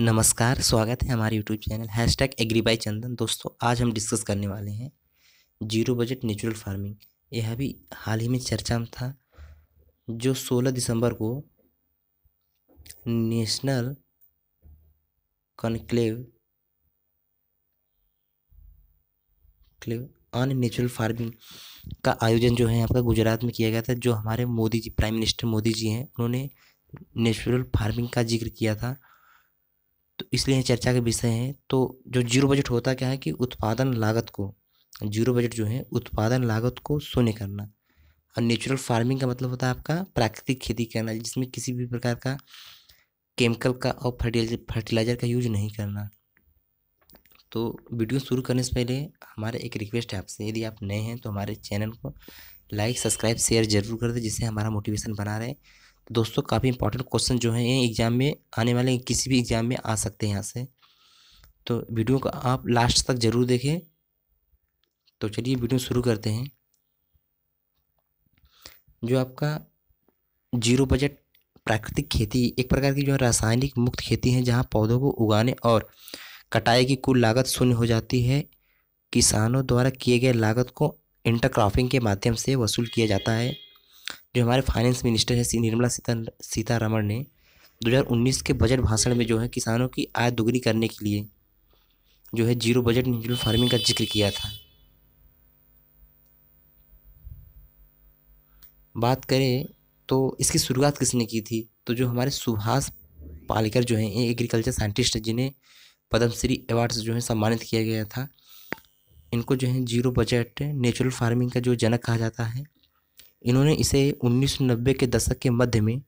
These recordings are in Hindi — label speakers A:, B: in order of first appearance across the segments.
A: नमस्कार स्वागत है हमारे YouTube channel hashtag agri by Chandan दोस्तों आज हम डिस्कस करने वाले हैं जीरो बजट नेचुरल फार्मिंग यह भी हाल ही में चर्चा में था जो 16 दिसंबर को नेशनल कॉन्क्लेव क्लेव ऑन नेचुरल फार्मिंग का आयोजन जो है आपका गुजरात में किया गया था जो हमारे मोदी जी प्राइम मिनिस्टर मोदी जी हैं उन्होंने नेचुरल फार्मिंग का जिक्र किया था इसलिए चर्चा के विषय है तो जो जीरो बजट होता क्या है कि उत्पादन लागत को जीरो बजट जो है उत्पादन लागत को शून्य करना और नेचुरल फार्मिंग का मतलब होता है आपका प्राकृतिक खेती करना जिसमें किसी भी प्रकार का केमिकल का और फर्टिलाइजर का यूज नहीं करना तो वीडियो शुरू करने से पहले हमारा एक रिक्वेस्ट है आपसे यदि आप नए हैं तो हमारे चैनल को लाइक सब्सक्राइब शेयर जरूर कर दें जिससे हमारा मोटिवेशन बना रहे दोस्तों काफ़ी इंपॉर्टेंट क्वेश्चन जो हैं एग्ज़ाम में आने वाले किसी भी एग्ज़ाम में आ सकते हैं यहाँ से तो वीडियो को आप लास्ट तक ज़रूर देखें तो चलिए वीडियो शुरू करते हैं जो आपका जीरो बजट प्राकृतिक खेती एक प्रकार की जो रासायनिक मुक्त खेती है जहाँ पौधों को उगाने और कटाई की कुल लागत शून्य हो जाती है किसानों द्वारा किए गए लागत को इंटरक्रॉपिंग के माध्यम से वसूल किया जाता है जो हमारे फाइनेंस मिनिस्टर है निर्मला सीता सीतारमण ने 2019 के बजट भाषण में जो है किसानों की आय दोगुनी करने के लिए जो है जीरो बजट न्यूट्रल फार्मिंग का जिक्र किया था बात करें तो इसकी शुरुआत किसने की थी तो जो हमारे सुभाष पालकर जो हैं एग्रीकल्चर साइंटिस्ट जिन्हें पद्मश्री अवार्ड से जो है सम्मानित किया गया था इनको जो है जीरो बजट नेचुरल फार्मिंग का जो जनक कहा जाता है इन्होंने इसे 1990 के दशक के मध्य में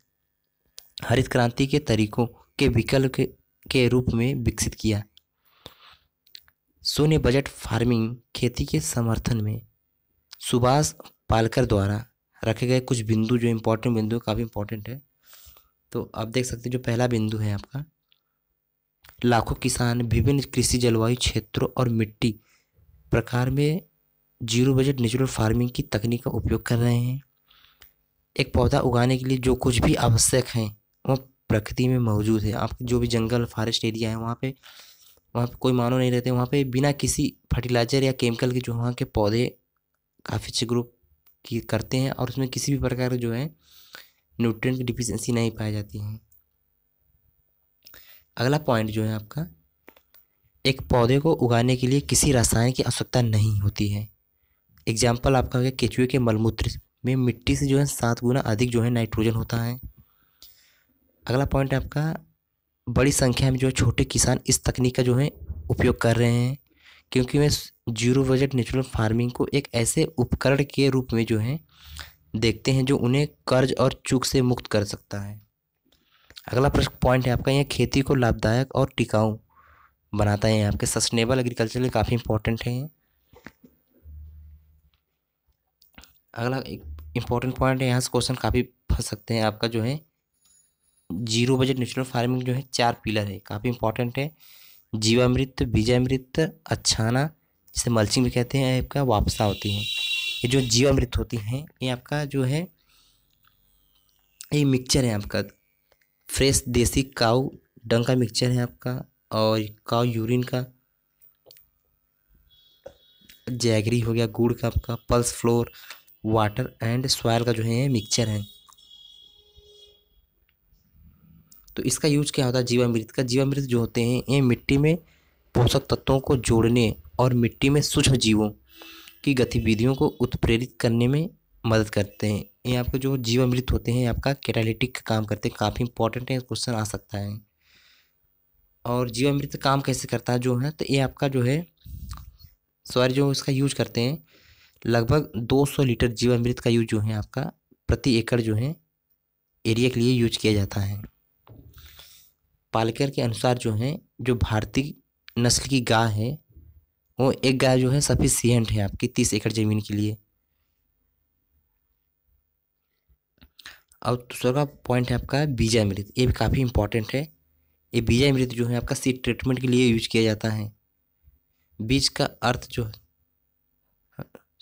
A: हरित क्रांति के तरीकों के विकल्प के, के रूप में विकसित किया शून्य बजट फार्मिंग खेती के समर्थन में सुभाष पालकर द्वारा रखे गए कुछ बिंदु जो इम्पोर्टेंट बिंदु काफ़ी इम्पोर्टेंट है तो आप देख सकते हैं जो पहला बिंदु है आपका लाखों किसान विभिन्न कृषि जलवायु क्षेत्रों और मिट्टी प्रकार में जीरो बजट नेचुरल फार्मिंग की तकनीक का उपयोग कर रहे हैं एक पौधा उगाने के लिए जो कुछ भी आवश्यक हैं वह प्रकृति में मौजूद है आप जो भी जंगल फॉरेस्ट एरिया है वहाँ पे वहाँ पे कोई मानव नहीं रहते वहाँ पे बिना किसी फर्टिलाइजर या केमिकल के जो वहाँ के पौधे काफ़ी अच्छे ग्रुप की करते हैं और उसमें किसी भी प्रकार जो है न्यूट्रिएंट डिफिशेंसी नहीं पाई जाती है अगला पॉइंट जो है आपका एक पौधे को उगाने के लिए किसी रसायन की आवश्यकता नहीं होती है एग्जाम्पल आपका केचुए के मलमूत्र में मिट्टी से जो है सात गुना अधिक जो है नाइट्रोजन होता है अगला पॉइंट आपका बड़ी संख्या में जो है छोटे किसान इस तकनीक का जो है उपयोग कर रहे हैं क्योंकि वे जीरो बजट नेचुरल फार्मिंग को एक ऐसे उपकरण के रूप में जो है देखते हैं जो उन्हें कर्ज और चूक से मुक्त कर सकता है अगला प्रश्न पॉइंट है आपका यह खेती को लाभदायक और टिकाऊ बनाता है आपके सस्टेनेबल एग्रीकल्चर काफ़ी इंपॉर्टेंट है अगला एक इंपॉर्टेंट पॉइंट है यहाँ से क्वेश्चन काफ़ी फंस सकते हैं आपका जो है जीरो बजट नेचुरल फार्मिंग जो है चार पिलर है काफ़ी इंपॉर्टेंट है जीवामृत बीजामृत अच्छाना जिसे मल्चिंग भी कहते हैं आपका वापसा होती है ये जो जीवामृत होती हैं ये आपका जो है ये मिक्सचर है आपका फ्रेश देसी काउ डंग का मिक्सचर है आपका और काउ यूरिन का जैगरी हो गया गुड़ का आपका pulse flour water and soil का जो है मिक्सचर है तो इसका यूज क्या होता है जीवामृत का जीवामृत जो होते हैं ये मिट्टी में पोषक तत्वों को जोड़ने और मिट्टी में सूक्ष्म जीवों की गतिविधियों को उत्प्रेरित करने में मदद करते हैं ये आपके जो जीवामृत होते हैं आपका कैटालिटिक का काम करते हैं काफ़ी इंपॉर्टेंट है क्वेश्चन आ सकता है और जीवामृत काम कैसे करता है जो है तो ये आपका जो है सॉरी जो इसका यूज करते हैं लगभग 200 लीटर जीवामृत का यूज जो है आपका प्रति एकड़ जो है एरिया के लिए यूज किया जाता है पालकर के अनुसार जो है जो भारतीय नस्ल की गाय है वो एक गाय जो है सफिशियंट है आपकी तीस एकड़ ज़मीन के लिए और दूसरा पॉइंट है आपका बीजा मृत ये भी काफ़ी इंपॉर्टेंट है ये बीजा मृत जो है आपका सीड ट्रीटमेंट के लिए यूज किया जाता है बीज का अर्थ जो है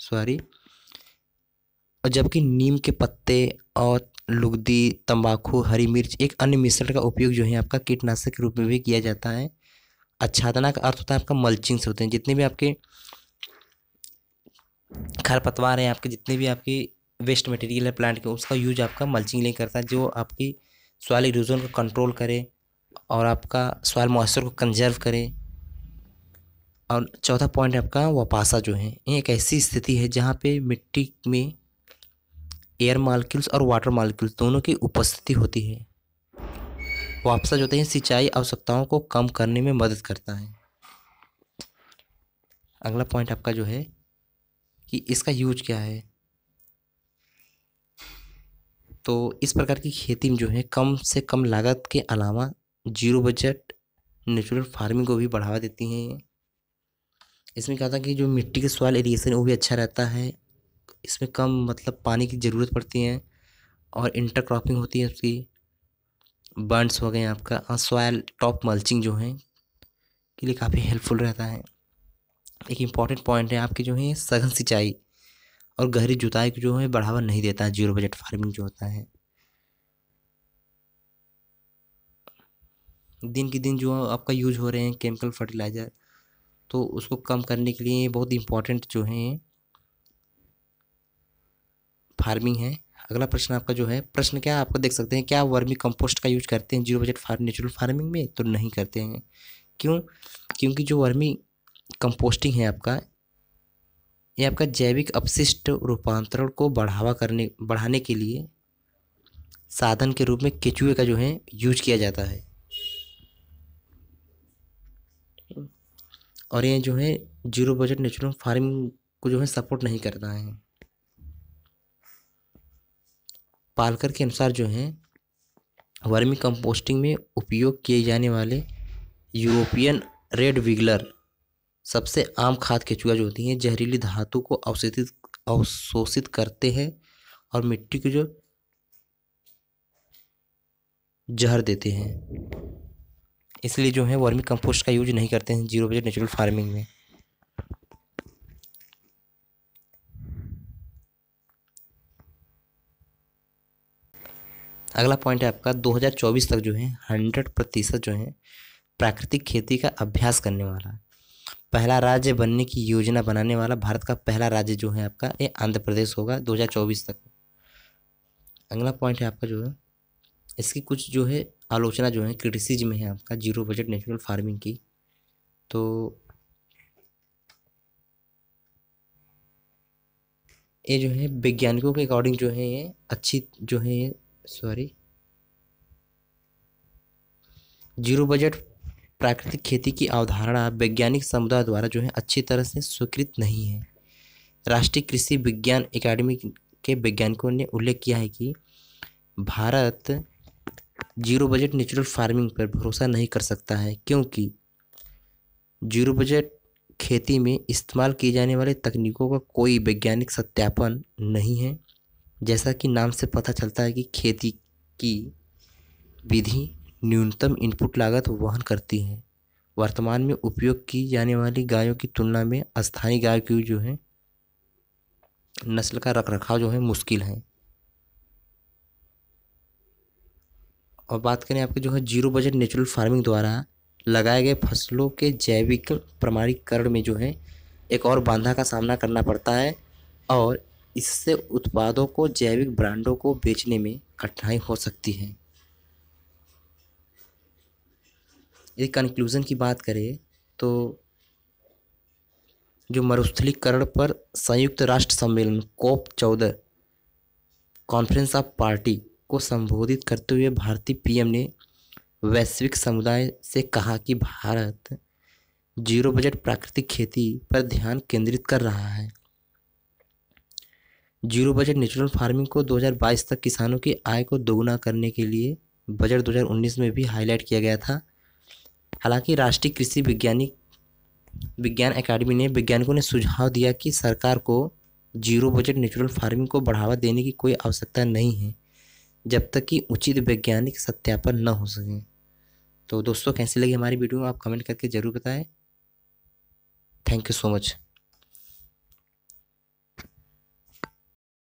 A: सॉरी और जबकि नीम के पत्ते और लुगदी तंबाकू हरी मिर्च एक अन्य मिश्रण का उपयोग जो है आपका कीटनाशक के रूप में भी किया जाता है अच्छादना का अर्थ होता है आपका मल्चिंग से होते हैं जितने भी आपके खरपतवार हैं आपके जितने भी आपके वेस्ट मटेरियल है प्लांट के उसका यूज आपका मल्चिंग लिए करता है जो आपकी सॉइल इरोजन को कंट्रोल करे और आपका सॉइल मॉइस्चर को कंजर्व करे और चौथा पॉइंट आपका वपासा जो है ये एक ऐसी स्थिति है जहाँ पे मिट्टी में एयर मालिक्यूल्स और वाटर मालिक्यूल्स दोनों की उपस्थिति होती है वापसा जो है सिंचाई आवश्यकताओं को कम करने में मदद करता है अगला पॉइंट आपका जो है कि इसका यूज क्या है तो इस प्रकार की खेती में जो है कम से कम लागत के अलावा जीरो बजट नेचुरल फार्मिंग को भी बढ़ावा देती हैं इसमें क्या होता है कि जो मिट्टी के सॉइल एरिएशन वो भी अच्छा रहता है इसमें कम मतलब पानी की ज़रूरत पड़ती है और इंटर क्रॉपिंग होती है उसकी बर्ड्स हो गए आपका और सॉयल टॉप मल्चिंग जो है के लिए काफ़ी हेल्पफुल रहता है एक इम्पॉर्टेंट पॉइंट है आपके जो है सघन सिंचाई और गहरी जुताई को जो है बढ़ावा नहीं देता है जीरो बजट फार्मिंग जो होता है दिन के दिन जो आपका यूज हो रहे हैं केमिकल फर्टिलाइज़र तो उसको कम करने के लिए बहुत इम्पोर्टेंट जो है फार्मिंग है अगला प्रश्न आपका जो है प्रश्न क्या आपको देख सकते हैं क्या वर्मी कंपोस्ट का यूज करते हैं zero budget farm natural farming में तो नहीं करते हैं क्यों क्योंकि जो वर्मी कंपोस्टिंग है आपका ये आपका जैविक अपशिष्ट रूपांतरण को बढ़ावा करने बढ़ाने के लिए साधन के रूप में केचुए का जो है यूज किया जाता है और ये जो है जीरो बजट नेचुरल फार्मिंग को जो है सपोर्ट नहीं करता है पालकर के अनुसार जो है वर्मी कंपोस्टिंग में उपयोग किए जाने वाले यूरोपियन रेड विगलर सबसे आम खाद केचुआ जो होती हैं जहरीली धातु को अवशोषित अवशोषित करते हैं और मिट्टी को जो जहर देते हैं इसलिए जो है वर्मी कंपोस्ट का यूज नहीं करते हैं जीरो बजट नेचुरल फार्मिंग में अगला पॉइंट है आपका 2024 तक जो है 100 प्रतिशत जो है प्राकृतिक खेती का अभ्यास करने वाला पहला राज्य बनने की योजना बनाने वाला भारत का पहला राज्य जो है आपका ये आंध्र प्रदेश होगा 2024 तक अगला पॉइंट है आपका जो है इसकी कुछ जो है आलोचना जो है क्रिटिसिज्म है आपका जीरो बजट नेचुरल फार्मिंग की तो ये जो है वैज्ञानिकों के अकॉर्डिंग जो है ये अच्छी जो है ये सॉरी जीरो बजट प्राकृतिक खेती की अवधारणा वैज्ञानिक समुदाय द्वारा जो है अच्छी तरह से स्वीकृत नहीं है राष्ट्रीय कृषि विज्ञान एकेडमी के वैज्ञानिकों ने उल्लेख किया है कि Bharat zero budget natural farming पर भरोसा नहीं कर सकता है क्योंकि जीरो बजट खेती में इस्तेमाल की जाने वाली तकनीकों का कोई वैज्ञानिक सत्यापन नहीं है जैसा कि नाम से पता चलता है कि खेती की विधि न्यूनतम इनपुट लागत वहन करती है वर्तमान में उपयोग की जाने वाली गायों की तुलना में स्थानीय गाय की जो है नस्ल का रख रखाव जो है मुश्किल है और बात करें आपके जो है जीरो बजट नेचुरल फार्मिंग द्वारा लगाए गए फसलों के जैविक प्रमाणीकरण में जो है एक और बांधा का सामना करना पड़ता है और इससे उत्पादों को जैविक ब्रांडों को बेचने में कठिनाई हो सकती है यदि कंक्लूज़न की बात करें तो जो मरुस्थलीकरण पर संयुक्त राष्ट्र सम्मेलन कोप चौदह कॉन्फ्रेंस ऑफ पार्टी को संबोधित करते हुए भारतीय पीएम ने वैश्विक समुदाय से कहा कि भारत जीरो बजट प्राकृतिक खेती पर ध्यान केंद्रित कर रहा है जीरो बजट नेचुरल फार्मिंग को 2022 तक किसानों की आय को दोगुना करने के लिए बजट 2019 में भी हाईलाइट किया गया था हालांकि राष्ट्रीय कृषि विज्ञानी विज्ञान एकेडमी ने वैज्ञानिकों ने सुझाव दिया कि सरकार को जीरो बजट नेचुरल फार्मिंग को बढ़ावा देने की कोई आवश्यकता नहीं है जब तक कि उचित वैज्ञानिक सत्यापन न हो सके तो दोस्तों कैसी लगी हमारी वीडियो आप कमेंट करके ज़रूर बताएं थैंक यू सो मच